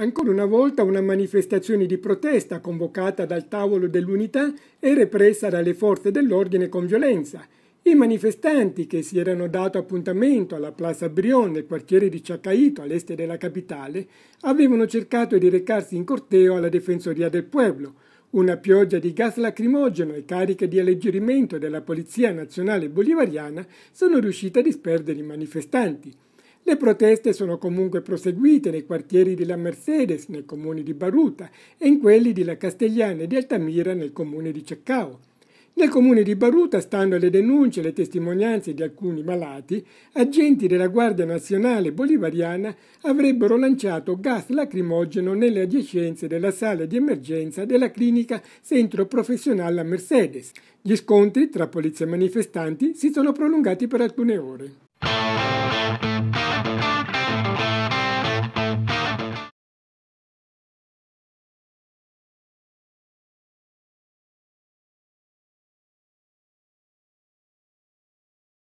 Ancora una volta una manifestazione di protesta convocata dal tavolo dell'unità e repressa dalle forze dell'ordine con violenza. I manifestanti che si erano dato appuntamento alla Plaza Brion nel quartiere di Ciaccaito, all'est della capitale, avevano cercato di recarsi in corteo alla Defensoria del Pueblo. Una pioggia di gas lacrimogeno e cariche di alleggerimento della Polizia Nazionale Bolivariana sono riuscite a disperdere i manifestanti. Le proteste sono comunque proseguite nei quartieri di La Mercedes, nel comune di Baruta, e in quelli di La Castigliana e di Altamira, nel comune di Ceccao. Nel comune di Baruta, stando alle denunce e alle testimonianze di alcuni malati, agenti della Guardia Nazionale Bolivariana avrebbero lanciato gas lacrimogeno nelle adiacenze della sala di emergenza della clinica Centro Professionale a Mercedes. Gli scontri tra polizia e manifestanti si sono prolungati per alcune ore.